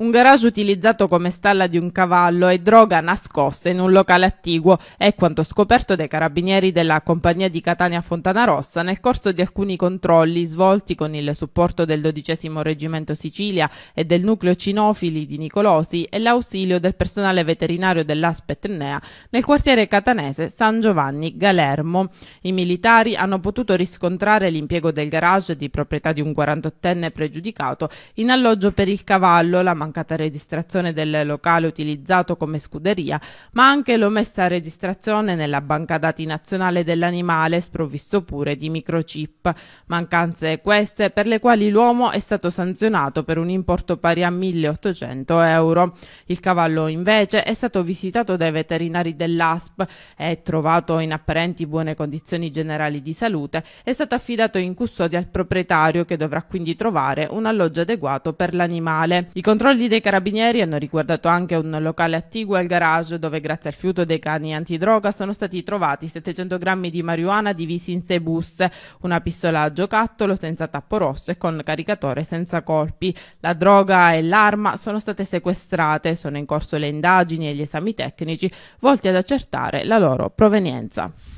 Un garage utilizzato come stalla di un cavallo e droga nascosta in un locale attiguo è quanto scoperto dai carabinieri della compagnia di Catania Fontana Rossa nel corso di alcuni controlli svolti con il supporto del 12 Reggimento Sicilia e del nucleo cinofili di Nicolosi e l'ausilio del personale veterinario dell'ASP Etnea nel quartiere catanese San Giovanni Galermo. I militari hanno potuto riscontrare l'impiego del garage di proprietà di un 48enne pregiudicato in alloggio per il cavallo, la mancanza mancata registrazione del locale utilizzato come scuderia, ma anche l'omessa registrazione nella banca dati nazionale dell'animale, sprovvisto pure di microchip. Mancanze queste per le quali l'uomo è stato sanzionato per un importo pari a 1.800 euro. Il cavallo invece è stato visitato dai veterinari dell'ASP e trovato in apparenti buone condizioni generali di salute, è stato affidato in custodia al proprietario che dovrà quindi trovare un alloggio adeguato per l'animale. I controlli soldi dei carabinieri hanno riguardato anche un locale attiguo al garage dove grazie al fiuto dei cani antidroga sono stati trovati 700 grammi di marijuana divisi in sei bus, una pistola a giocattolo senza tappo rosso e con caricatore senza colpi. La droga e l'arma sono state sequestrate, sono in corso le indagini e gli esami tecnici volti ad accertare la loro provenienza.